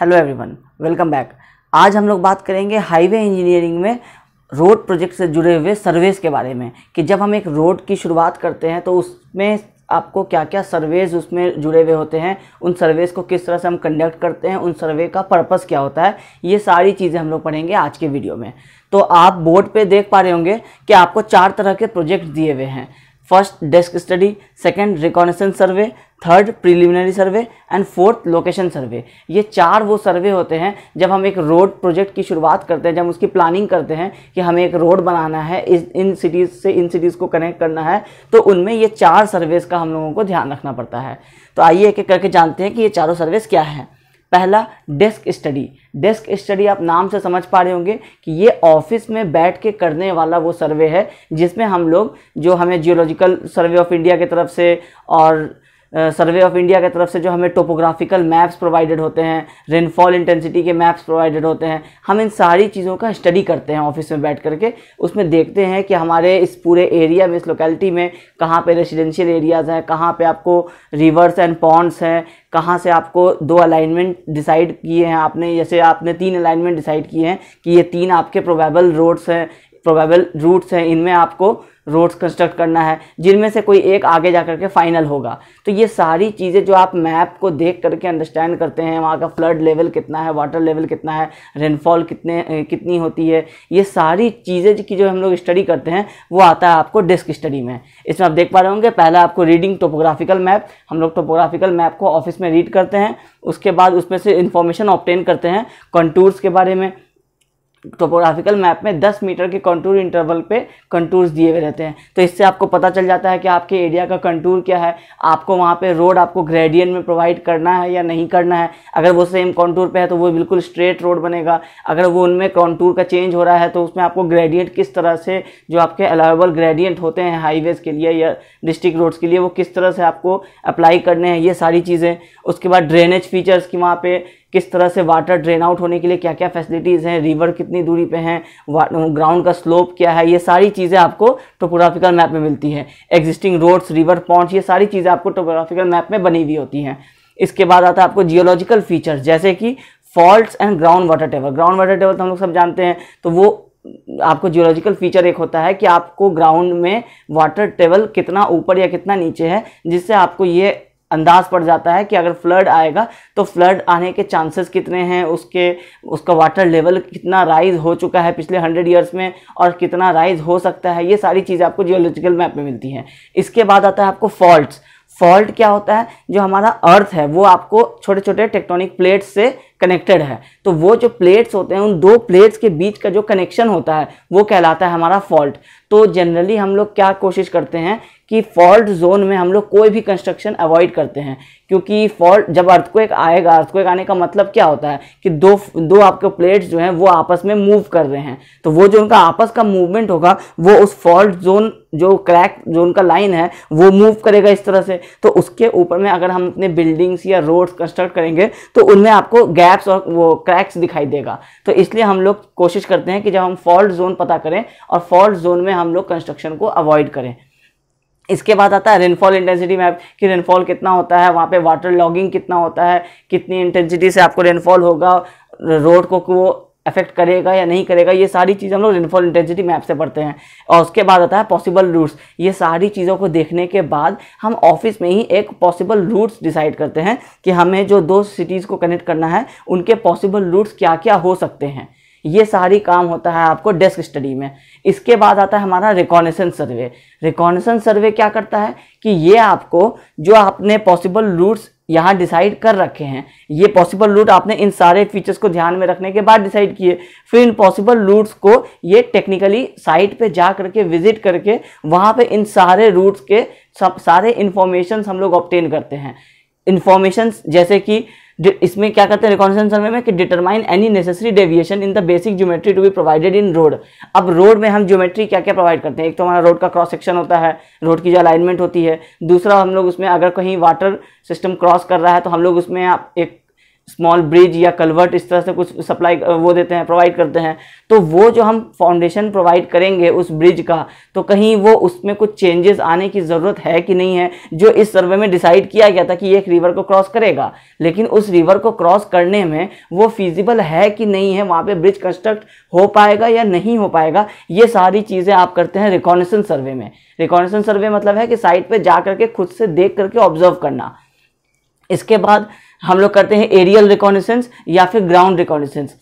hello everyone welcome back आज हम लोग बात करेंगे हाईवे इंजीनियरिंग में रोड प्रोजेक्ट से जुड़े हुए सर्वेस के बारे में कि जब हम एक रोड की शुरुआत करते हैं तो उसमें आपको क्या क्या सर्वेस उसमें जुड़े हुए होते हैं उन सर्वेस को किस तरह से हम कंडक्ट करते हैं उन सर्वे का पर्पस क्या होता है ये सारी चीज़ें हम लोग पढ़ेंगे आज के वीडियो में तो आप बोर्ड पे देख पा रहे होंगे कि आपको चार तरह के प्रोजेक्ट दिए हुए हैं first desk study second reconnaissance survey third preliminary survey and fourth location survey ये चार वो सर्वे होते हैं जब हम एक रोड प्रोजेक्ट की शुरुआत करते हैं जब उसकी प्लानिंग करते हैं कि हमें एक रोड बनाना है इस इन सिटीज़ से इन सिटीज़ को कनेक्ट करना है तो उनमें ये चार सर्वेस का हम लोगों को ध्यान रखना पड़ता है तो आइए एक एक करके जानते हैं कि ये चारों सर्वेस क्या हैं पहला डेस्क स्टडी डेस्क स्टडी आप नाम से समझ पा रहे होंगे कि ये ऑफिस में बैठ के करने वाला वो सर्वे है जिसमें हम लोग जो हमें जियोलॉजिकल सर्वे ऑफ इंडिया की तरफ से और सर्वे ऑफ इंडिया की तरफ से जो हमें टोपोग्राफिकल मैप्स प्रोवाइडेड होते हैं रेनफॉल इंटेंसिटी के मैप्स प्रोवाइडेड होते हैं हम इन सारी चीज़ों का स्टडी करते हैं ऑफिस में बैठ करके उसमें देखते हैं कि हमारे इस पूरे एरिया में इस लोकेलिटी में कहाँ पे रेजिडेंशियल एरियाज़ हैं कहाँ पे आपको रिवर्स एंड पॉन्ड्स हैं कहाँ से आपको दो अलाइनमेंट डिसाइड किए हैं आपने जैसे आपने तीन अलाइनमेंट डिसाइड किए हैं कि ये तीन आपके प्रोबेबल रोड्स हैं प्रोबेबल रूट्स हैं इनमें आपको रोड्स कंस्ट्रक्ट करना है जिनमें से कोई एक आगे जा करके फाइनल होगा तो ये सारी चीज़ें जो आप मैप को देख करके अंडरस्टैंड करते हैं वहाँ का फ्लड लेवल कितना है वाटर लेवल कितना है रेनफॉल कितने कितनी होती है ये सारी चीज़ें की जो हम लोग स्टडी करते हैं वो आता है आपको डेस्क स्टडी में इसमें आप देख पा रहे होंगे पहला आपको रीडिंग टोपोग्राफिकल मैप हम लोग टोपोग्राफिकल मैप को ऑफिस में रीड करते हैं उसके बाद उसमें से इन्फॉर्मेशन ऑप्टेन करते हैं कंटूर्स के बारे में टोपोग्राफिकल मैप में 10 मीटर के कंटूर इंटरवल पे कंटूर्स दिए हुए रहते हैं तो इससे आपको पता चल जाता है कि आपके एरिया का कंटूर क्या है आपको वहाँ पे रोड आपको ग्रेडियन में प्रोवाइड करना है या नहीं करना है अगर वो सेम कंटूर पे है तो वो बिल्कुल स्ट्रेट रोड बनेगा अगर वो उनमें कॉन्टूर का चेंज हो रहा है तो उसमें आपको ग्रेडियंट किस तरह से जो आपके अलाउेबल ग्रेडियंट होते हैं हाईवेज़ के लिए या डिस्ट्रिक्ट रोड्स के लिए वो किस तरह से आपको अप्लाई करने हैं ये सारी चीज़ें उसके बाद ड्रेनेज फीचर्स की वहाँ पर किस तरह से वाटर ड्रेन आउट होने के लिए क्या क्या फैसिलिटीज़ हैं रिवर कितनी दूरी पे हैं ग्राउंड का स्लोप क्या है ये सारी चीज़ें आपको टोपोग्राफिकल मैप में मिलती है एग्जिस्टिंग रोड्स रिवर पॉन्ट्स ये सारी चीज़ें आपको टोपोग्राफिकल मैप में बनी हुई होती हैं इसके बाद आता है आपको जियोलॉजिकल फीचर जैसे कि faults and ground water table ground water table तो हम लोग सब जानते हैं तो वो आपको जियोलॉजिकल फीचर एक होता है कि आपको ग्राउंड में वाटर टेबल कितना ऊपर या कितना नीचे है जिससे आपको ये अंदाज पड़ जाता है कि अगर फ्लड आएगा तो फ्लड आने के चांसेस कितने हैं उसके उसका वाटर लेवल कितना राइज हो चुका है पिछले हंड्रेड ईयर्स में और कितना राइज हो सकता है ये सारी चीज़ें आपको जियोलॉजिकल मैप में मिलती हैं इसके बाद आता है आपको फॉल्ट फॉल्ट क्या होता है जो हमारा अर्थ है वो आपको छोटे छोटे टेक्टोनिक प्लेट्स से कनेक्टेड है तो वो जो प्लेट्स होते हैं उन दो प्लेट्स के बीच का जो कनेक्शन होता है वो कहलाता है हमारा फॉल्ट तो जनरली हम लोग क्या कोशिश करते हैं कि फॉल्ट जोन में हम लोग कोई भी कंस्ट्रक्शन अवॉइड करते हैं क्योंकि फॉल्ट जब अर्थक्वेक आएगा अर्थक्वेक आने का मतलब क्या होता है कि दो दो आपके प्लेट्स जो हैं वो आपस में मूव कर रहे हैं तो वो जो उनका आपस का मूवमेंट होगा वो उस फॉल्ट जोन जो क्रैक जो उनका लाइन है वो मूव करेगा इस तरह से तो उसके ऊपर में अगर हम अपने बिल्डिंग्स या रोड्स कंस्ट्रक्ट करेंगे तो उनमें आपको गैप्स और वो क्रैक्स दिखाई देगा तो इसलिए हम लोग कोशिश करते हैं कि जब हम फॉल्ट जोन पता करें और फॉल्ट जोन में हम लोग कंस्ट्रक्शन को अवॉइड करें इसके बाद आता है रेनफॉल इंटेंसिटी मैप कि रेनफॉल कितना होता है वहाँ पे वाटर लॉगिंग कितना होता है कितनी इंटेंसिटी से आपको रेनफॉल होगा रोड को वो अफेक्ट करेगा या नहीं करेगा ये सारी चीज़ हम लोग रेनफॉल इंटेंसिटी मैप से पढ़ते हैं और उसके बाद आता है पॉसिबल रूट्स ये सारी चीज़ों को देखने के बाद हम ऑफिस में ही एक पॉसिबल रूट्स डिसाइड करते हैं कि हमें जो दो सिटीज़ को कनेक्ट करना है उनके पॉसिबल रूट्स क्या क्या हो सकते हैं ये सारी काम होता है आपको डेस्क स्टडी में इसके बाद आता है हमारा रिकॉनेसन सर्वे रिकॉनेसन सर्वे क्या करता है कि ये आपको जो आपने पॉसिबल रूट्स यहाँ डिसाइड कर रखे हैं ये पॉसिबल रूट आपने इन सारे फीचर्स को ध्यान में रखने के बाद डिसाइड किए फिर इन पॉसिबल रूट्स को ये टेक्निकली साइट पे जा करके विजिट करके वहाँ पे इन सारे रूट्स के सब सारे इन्फॉर्मेशन हम लोग ऑप्टेन करते हैं इन्फॉर्मेशन जैसे कि इसमें क्या कहते हैं रिकॉन्सेंस सर्वे में कि determine any necessary deviation in the basic geometry to be provided in road अब रोड में हम ज्योमेट्री क्या क्या प्रोवाइड करते हैं एक तो हमारा रोड का क्रॉस सेक्शन होता है रोड की जो अलाइनमेंट होती है दूसरा हम लोग उसमें अगर कहीं वाटर सिस्टम क्रॉस कर रहा है तो हम लोग उसमें एक स्मॉल ब्रिज या कलवर्ट इस तरह से कुछ सप्लाई वो देते हैं प्रोवाइड करते हैं तो वो जो हम फाउंडेशन प्रोवाइड करेंगे उस ब्रिज का तो कहीं वो उसमें कुछ चेंजेस आने की ज़रूरत है कि नहीं है जो इस सर्वे में डिसाइड किया गया था कि एक रिवर को क्रॉस करेगा लेकिन उस रिवर को क्रॉस करने में वो फिजिबल है कि नहीं है वहाँ पर ब्रिज कंस्ट्रक्ट हो पाएगा या नहीं हो पाएगा ये सारी चीज़ें आप करते हैं रिकॉनेसन सर्वे में रिकॉनेसन सर्वे मतलब है कि साइट पर जा करके खुद से देख करके ऑब्जर्व करना इसके बाद हम लोग करते हैं एरियल रिकॉर्डिशंस या फिर ग्राउंड रिकॉर्डिशंस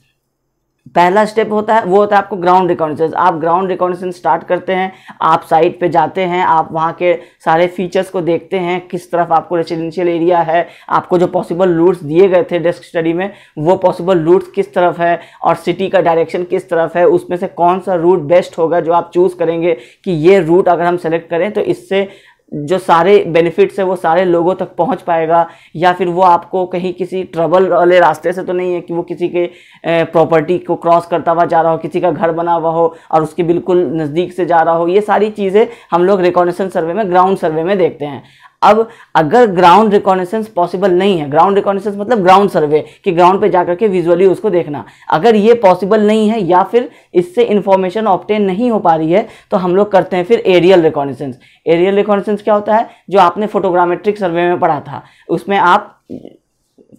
पहला स्टेप होता है वो होता है आपको ग्राउंड रिकॉर्डिशंस आप ग्राउंड रिकॉर्डिशंस स्टार्ट करते हैं आप साइट पे जाते हैं आप वहाँ के सारे फीचर्स को देखते हैं किस तरफ आपको रेजिडेंशियल एरिया है आपको जो पॉसिबल रूट्स दिए गए थे डेस्क स्टडी में वो पॉसिबल रूट्स किस तरफ है और सिटी का डायरेक्शन किस तरफ है उसमें से कौन सा रूट बेस्ट होगा जो आप चूज़ करेंगे कि ये रूट अगर हम सेलेक्ट करें तो इससे जो सारे बेनिफिट्स है वो सारे लोगों तक पहुंच पाएगा या फिर वो आपको कहीं किसी ट्रबल वाले रास्ते से तो नहीं है कि वो किसी के प्रॉपर्टी को क्रॉस करता हुआ जा रहा हो किसी का घर बना हुआ हो और उसके बिल्कुल नज़दीक से जा रहा हो ये सारी चीज़ें हम लोग रिकॉग्निशन सर्वे में ग्राउंड सर्वे में देखते हैं अब अगर ग्राउंड रिकॉनेसेंस पॉसिबल नहीं है ग्राउंड रिकॉनेसेंस मतलब ग्राउंड सर्वे कि ग्राउंड पे जाकर के विजुअली उसको देखना अगर ये पॉसिबल नहीं है या फिर इससे इन्फॉर्मेशन ऑप्टेन नहीं हो पा रही है तो हम लोग करते हैं फिर एरियल रिकॉनेसेंस एरियल रिकॉनेसेंस क्या होता है जो आपने फोटोग्रामेट्रिक सर्वे में पढ़ा था उसमें आप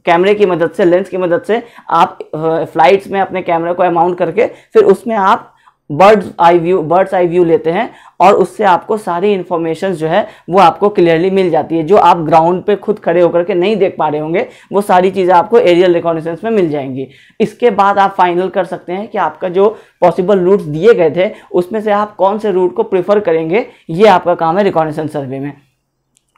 कैमरे की मदद से लेंस की मदद से आप फ्लाइट्स में अपने कैमरे को अमाउंट करके फिर उसमें आप bird's eye view bird's eye view लेते हैं और उससे आपको सारी इन्फॉर्मेशन जो है वो आपको क्लियरली मिल जाती है जो आप ग्राउंड पे खुद खड़े होकर के नहीं देख पा रहे होंगे वो सारी चीज़ें आपको एरियल रिकॉग्निशंस में मिल जाएंगी इसके बाद आप फाइनल कर सकते हैं कि आपका जो पॉसिबल रूट दिए गए थे उसमें से आप कौन से रूट को प्रिफर करेंगे ये आपका काम है रिकॉग्निशन सर्वे में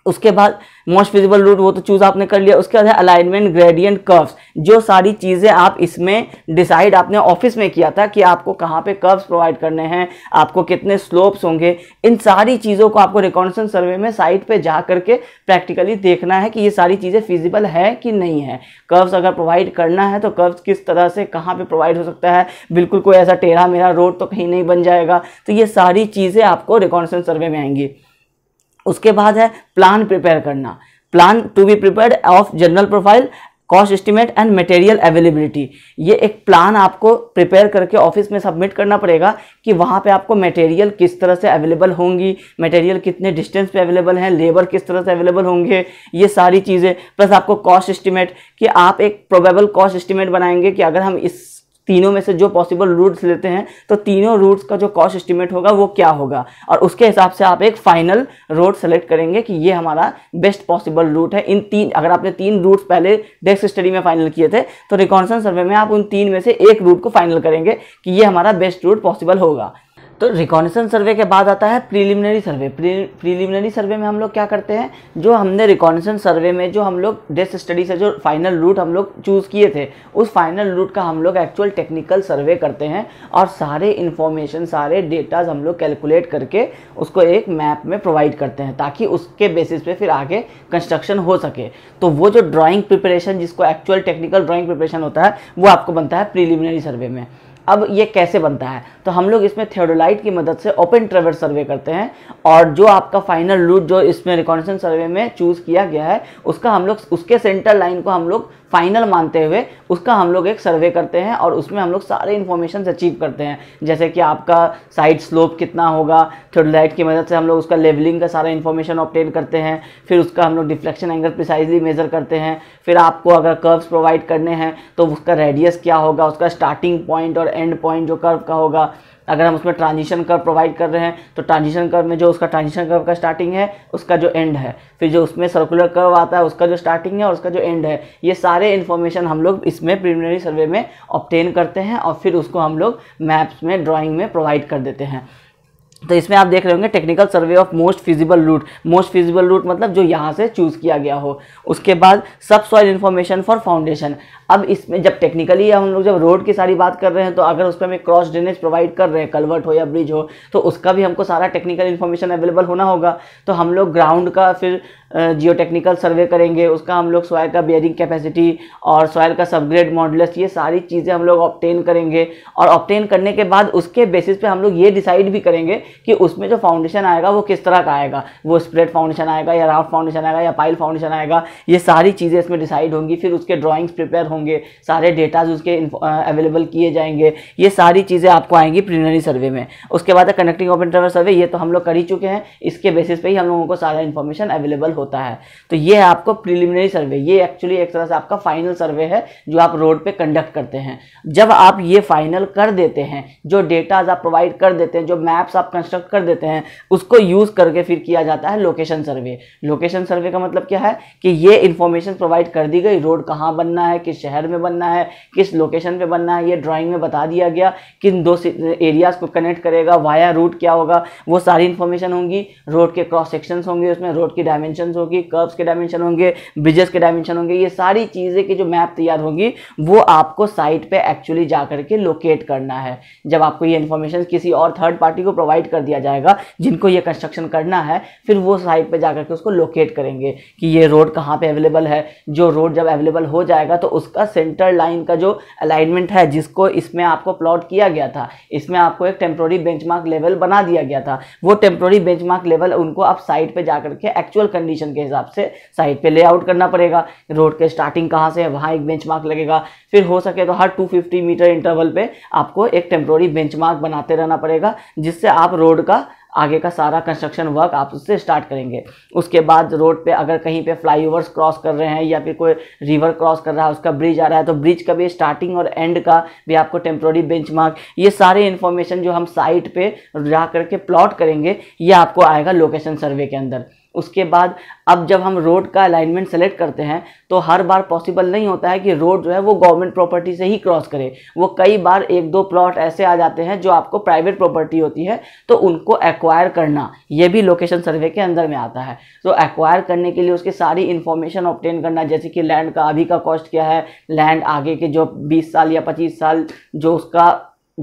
उसके बाद मोस्ट फिजिबल रूट वो तो चूज़ आपने कर लिया उसके बाद है अलाइनमेंट ग्रेडियंट कर्व्स जो सारी चीज़ें आप इसमें डिसाइड आपने ऑफिस में किया था कि आपको कहाँ पे कर्व्स प्रोवाइड करने हैं आपको कितने स्लोप्स होंगे इन सारी चीज़ों को आपको रिकॉन्सन सर्वे में साइट पे जा करके प्रैक्टिकली देखना है कि ये सारी चीज़ें फिजिबल है कि नहीं है कर्व्स अगर प्रोवाइड करना है तो कर्व्स किस तरह से कहाँ पर प्रोवाइड हो सकता है बिल्कुल कोई ऐसा टेढ़ा मेरा रोड तो कहीं नहीं बन जाएगा तो ये सारी चीज़ें आपको रिकॉन्सन सर्वे में आएंगी उसके बाद है प्लान प्रिपेयर करना plan to be prepared of general profile cost estimate and material availability ये एक प्लान आपको प्रिपेयर करके ऑफिस में सबमिट करना पड़ेगा कि वहाँ पे आपको मटेरियल किस तरह से अवेलेबल होंगी मटेरियल कितने डिस्टेंस पे अवेलेबल हैं लेबर किस तरह से अवेलेबल होंगे ये सारी चीज़ें प्लस आपको कॉस्ट एस्टिमेट कि आप एक प्रोबेबल कॉस्ट एस्टिमेट बनाएंगे कि अगर हम इस तीनों में से जो पॉसिबल रूट्स लेते हैं तो तीनों रूट्स का जो कॉस्ट एस्टिमेट होगा वो क्या होगा और उसके हिसाब से आप एक फाइनल रूट सेलेक्ट करेंगे कि ये हमारा बेस्ट पॉसिबल रूट है इन तीन अगर आपने तीन रूट्स पहले डेस्क स्टडी में फाइनल किए थे तो रिकॉन्सन सर्वे में आप उन तीन में से एक रूट को फाइनल करेंगे कि ये हमारा बेस्ट रूट पॉसिबल होगा तो रिकॉग्निशन सर्वे के बाद आता है प्रीलिमिनरी सर्वे प्रीलिमिनरी सर्वे में हम लोग क्या करते हैं जो हमने रिकॉग्निशन सर्वे में जो हम लोग डेस्ट स्टडी से जो फाइनल रूट हम लोग चूज़ किए थे उस फाइनल रूट का हम लोग एक्चुअल टेक्निकल सर्वे करते हैं और सारे इन्फॉर्मेशन सारे डेटाज हम लोग कैलकुलेट करके उसको एक मैप में प्रोवाइड करते हैं ताकि उसके बेसिस पे फिर आगे कंस्ट्रक्शन हो सके तो वो जो ड्राॅइंग प्रिपरेशन जिसको एक्चुअल टेक्निकल ड्राॅइंग प्रिपरेशन होता है वो आपको बनता है प्रीलिमिनरी सर्वे में अब ये कैसे बनता है तो हम लोग इसमें थियोडोलाइट की मदद से ओपन ट्रेवर सर्वे करते हैं और जो आपका फाइनल रूट जो इसमें रिकॉर्डेशन सर्वे में चूज़ किया गया है उसका हम लोग उसके सेंटर लाइन को हम लोग फाइनल मानते हुए उसका हम लोग एक सर्वे करते हैं और उसमें हम लोग सारे इन्फॉर्मेशन अचीव करते हैं जैसे कि आपका साइड स्लोप कितना होगा लाइट की मदद से हम लोग उसका लेवलिंग का सारा इन्फॉर्मेशन ऑप्टेन करते हैं फिर उसका हम लोग डिफ्लेक्शन एंगल प्रिसाइजली मेज़र करते हैं फिर आपको अगर कर्व्स प्रोवाइड करने हैं तो उसका रेडियस क्या होगा उसका स्टार्टिंग पॉइंट और एंड पॉइंट जो कर्व का होगा अगर हम उसमें ट्रांजिशन कर प्रोवाइड कर रहे हैं तो ट्रांजिशन कर में जो उसका ट्रांजिशन कर का स्टार्टिंग है उसका जो एंड है फिर जो उसमें सर्कुलर कर्व आता है उसका जो स्टार्टिंग है और उसका जो एंड है ये सारे इन्फॉर्मेशन हम लोग इसमें प्रिलिमिनरी सर्वे में ऑप्टेन करते हैं और फिर उसको हम लोग मैप्स में ड्राइंग में प्रोवाइड कर देते हैं तो इसमें आप देख रहे होंगे technical survey of most feasible route most feasible route मतलब जो यहाँ से चूज़ किया गया हो उसके बाद सब सॉइल इन्फॉर्मेशन फॉर फाउंडेशन अब इसमें जब टेक्निकली हम लोग जब रोड की सारी बात कर रहे हैं तो अगर उस पर हमें क्रॉस ड्रेनेज प्रोवाइड कर रहे हैं कलवर्ट हो या ब्रिज हो तो उसका भी हमको सारा टेक्निकल इन्फॉर्मेशन अवेलेबल होना होगा तो हम लोग ग्राउंड का फिर जियो टेक्निकल सर्वे करेंगे उसका हम लोग सॉयल का बेयरिंग कैपेसिटी और सॉयल का सबग्रेड मॉडलस ये सारी चीज़ें हम लोग ऑप्टेन करेंगे और ऑप्टेन करने के बाद उसके बेसिस पे हम लोग ये डिसाइड भी करेंगे कि उसमें जो फाउंडेशन आएगा वो किस तरह का आएगा वो स्प्रेड फाउंडेशन आएगा या राफ्ट फाउंडेशन आएगा या पाइल फाउंडेशन आएगा ये सारी चीज़ें इसमें डिसाइड होंगी फिर उसके ड्राॅइंग्स प्रिपेयर होंगे सारे डेटाज उसके अवेलेबल किए जाएंगे ये सारी चीज़ें आपको आएंगी प्रीनरी सर्वे में उसके बाद कनेक्टिंग ओपन सर्वे ये तो हम लोग कर ही चुके हैं इसके बेसिस पर ही हम लोगों को सारा इन्फॉर्मेशन अवेलेबल होता है तो ये है आपको प्रिलिमिनरी सर्वे ये एक्चुअली एक तरह से आपका फाइनल सर्वे है जो आप रोड पे कंडक्ट करते हैं जब आप ये फाइनल कर देते हैं जो डेटाज आप प्रोवाइड कर देते हैं जो मैप्स आप कंस्ट्रक्ट कर देते हैं उसको यूज़ करके फिर किया जाता है लोकेशन सर्वे लोकेशन सर्वे का मतलब क्या है कि ये इन्फॉर्मेशन प्रोवाइड कर दी गई रोड कहाँ बनना है किस शहर में बनना है किस लोकेशन पर बनना है ये ड्राइंग में बता दिया गया किन दो एरियाज़ को कनेक्ट करेगा वाया रूट क्या होगा वो सारी इंफॉर्मेशन होंगी रोड के क्रॉस सेक्शंस होंगे उसमें रोड की डायमेंशन डायमेंशन होगी कर्व्स के डायमेंशन होंगे ब्रिजेस के डायमेंशन होंगे ये सारी चीज़ें की जो मैप तैयार होगी वो आपको साइट पे एक्चुअली जा करके लोकेट करना है जब आपको ये इन्फॉर्मेशन किसी और थर्ड पार्टी को प्रोवाइड कर दिया जाएगा जिनको ये कंस्ट्रक्शन करना है फिर वो साइट पर जा करके उसको लोकेट करेंगे कि ये रोड कहाँ पर अवेलेबल है जो रोड जब अवेलेबल हो जाएगा तो उसका सेंटर लाइन का जो अलाइनमेंट है जिसको इसमें आपको प्लॉट किया गया था इसमें आपको एक टेम्प्रोरी बेंचमार्क लेवल बना दिया गया था वो टेम्प्रोरी बेंचमार्क लेवल उनको आप साइट पे जाकर के एक्चुअल कंडीशन कंडीशन के हिसाब से साइड पे लेआउट करना पड़ेगा रोड के स्टार्टिंग कहाँ से है वहाँ एक बेंच लगेगा फिर हो सके तो हर 250 मीटर इंटरवल पे आपको एक टेम्प्रोरी बेंच बनाते रहना पड़ेगा जिससे आप रोड का आगे का सारा कंस्ट्रक्शन वर्क आप उससे स्टार्ट करेंगे उसके बाद रोड पे अगर कहीं पे फ्लाईओवर्स क्रॉस कर रहे हैं या फिर कोई रिवर क्रॉस कर रहा है उसका ब्रिज आ रहा है तो ब्रिज का भी स्टार्टिंग और एंड का भी आपको टेम्प्रोरी बेंचमार्क ये सारे इन्फॉर्मेशन जो हम साइट पे जा करके प्लॉट करेंगे ये आपको आएगा लोकेशन सर्वे के अंदर उसके बाद अब जब हम रोड का अलाइनमेंट सेलेक्ट करते हैं तो हर बार पॉसिबल नहीं होता है कि रोड जो है वो गवर्नमेंट प्रॉपर्टी से ही क्रॉस करे वो कई बार एक दो प्लॉट ऐसे आ जाते हैं जो आपको प्राइवेट प्रॉपर्टी होती है तो उनको एक्वायर करना ये भी लोकेशन सर्वे के अंदर में आता है तो एक्वायर करने के लिए उसकी सारी इन्फॉर्मेशन ऑप्टेन करना जैसे कि लैंड का अभी का कॉस्ट क्या है लैंड आगे के जो बीस साल या पच्चीस साल जो उसका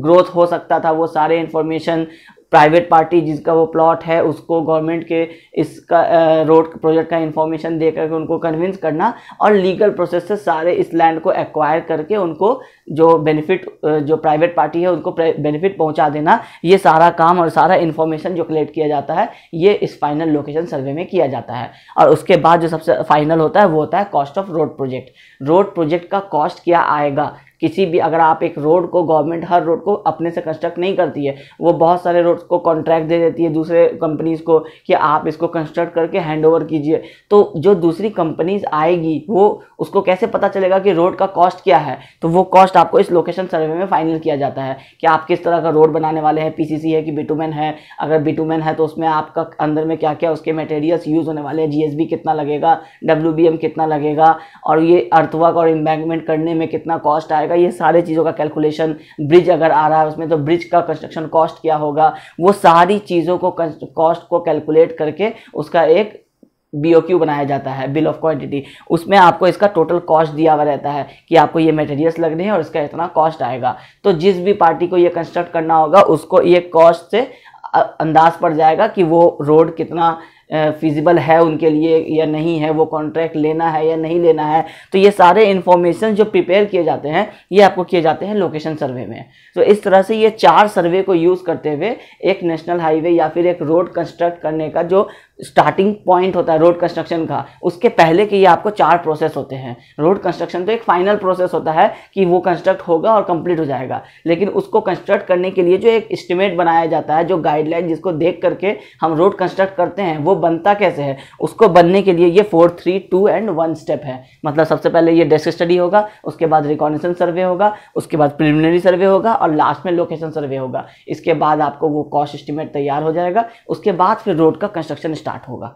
ग्रोथ हो सकता था वो सारे इन्फॉर्मेशन प्राइवेट पार्टी जिसका वो प्लॉट है उसको गवर्नमेंट के इसका रोड प्रोजेक्ट का इंफॉर्मेशन दे करके उनको कन्विंस करना और लीगल प्रोसेस से सारे इस लैंड को एक्वायर करके उनको जो बेनिफिट जो प्राइवेट पार्टी है उनको बेनिफिट पहुंचा देना ये सारा काम और सारा इन्फॉर्मेशन जो कलेक्ट किया जाता है ये इस फाइनल लोकेशन सर्वे में किया जाता है और उसके बाद जो सबसे फाइनल होता है वो होता है cost of road project road project का कॉस्ट क्या आएगा किसी भी अगर आप एक रोड को गवर्नमेंट हर रोड को अपने से कंस्ट्रक्ट नहीं करती है वो बहुत सारे रोड्स को कॉन्ट्रैक्ट दे देती है दूसरे कंपनीज़ को कि आप इसको कंस्ट्रक्ट करके हैंड ओवर कीजिए तो जो दूसरी कंपनीज आएगी वो उसको कैसे पता चलेगा कि रोड का कॉस्ट क्या है तो वो कॉस्ट आपको इस लोकेशन सर्वे में फाइनल किया जाता है कि आप किस तरह का रोड बनाने वाले हैं पी है कि बिटूमैन है अगर बिटूमैन है तो उसमें आपका अंदर में क्या क्या उसके मटेरियल्स यूज़ होने वाले हैं जी कितना लगेगा डब्ल्यू कितना लगेगा और ये अर्थवर्क और इम्बैंकमेंट करने में कितना कॉस्ट आएगा जाएगा ये सारे चीज़ों का कैलकुलेशन ब्रिज अगर आ रहा है उसमें तो ब्रिज का कंस्ट्रक्शन कॉस्ट क्या होगा वो सारी चीज़ों को कॉस्ट को कैलकुलेट करके उसका एक बी बनाया जाता है बिल ऑफ क्वांटिटी उसमें आपको इसका टोटल कॉस्ट दिया हुआ रहता है कि आपको ये मटेरियल्स लगने हैं और इसका इतना कॉस्ट आएगा तो जिस भी पार्टी को ये कंस्ट्रक्ट करना होगा उसको ये कॉस्ट से अंदाज पड़ जाएगा कि वो रोड कितना फिजिबल है उनके लिए या नहीं है वो कॉन्ट्रैक्ट लेना है या नहीं लेना है तो ये सारे इन्फॉर्मेशन जो प्रिपेयर किए जाते हैं ये आपको किए जाते हैं लोकेशन सर्वे में तो इस तरह से ये चार सर्वे को यूज़ करते हुए एक नेशनल हाईवे या फिर एक रोड कंस्ट्रक्ट करने का जो स्टार्टिंग पॉइंट होता है रोड कंस्ट्रक्शन का उसके पहले के ये आपको चार प्रोसेस होते हैं रोड कंस्ट्रक्शन तो एक फाइनल प्रोसेस होता है कि वो कंस्ट्रक्ट होगा और कंप्लीट हो जाएगा लेकिन उसको कंस्ट्रक्ट करने के लिए जो एक एस्टिमेट बनाया जाता है जो गाइडलाइन जिसको देख करके हम रोड कंस्ट्रक्ट करते हैं वो बनता कैसे है उसको बनने के लिए ये four three two and one step है मतलब सबसे पहले ये डेस्क स्टडी होगा उसके बाद रिकॉर्डेशन सर्वे होगा उसके बाद प्रिलिमिनरी सर्वे होगा और लास्ट में लोकेशन सर्वे होगा इसके बाद आपको वो कॉस्ट एस्टिमेट तैयार हो जाएगा उसके बाद फिर रोड का कंस्ट्रक्शन स्टार्ट होगा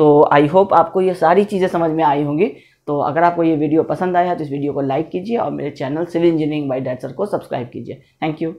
तो आई होप आपको ये सारी चीज़ें समझ में आई होंगी तो अगर आपको ये वीडियो पसंद आया तो इस वीडियो को लाइक कीजिए और मेरे channel civil engineering by that sir को सब्सक्राइब कीजिए थैंक यू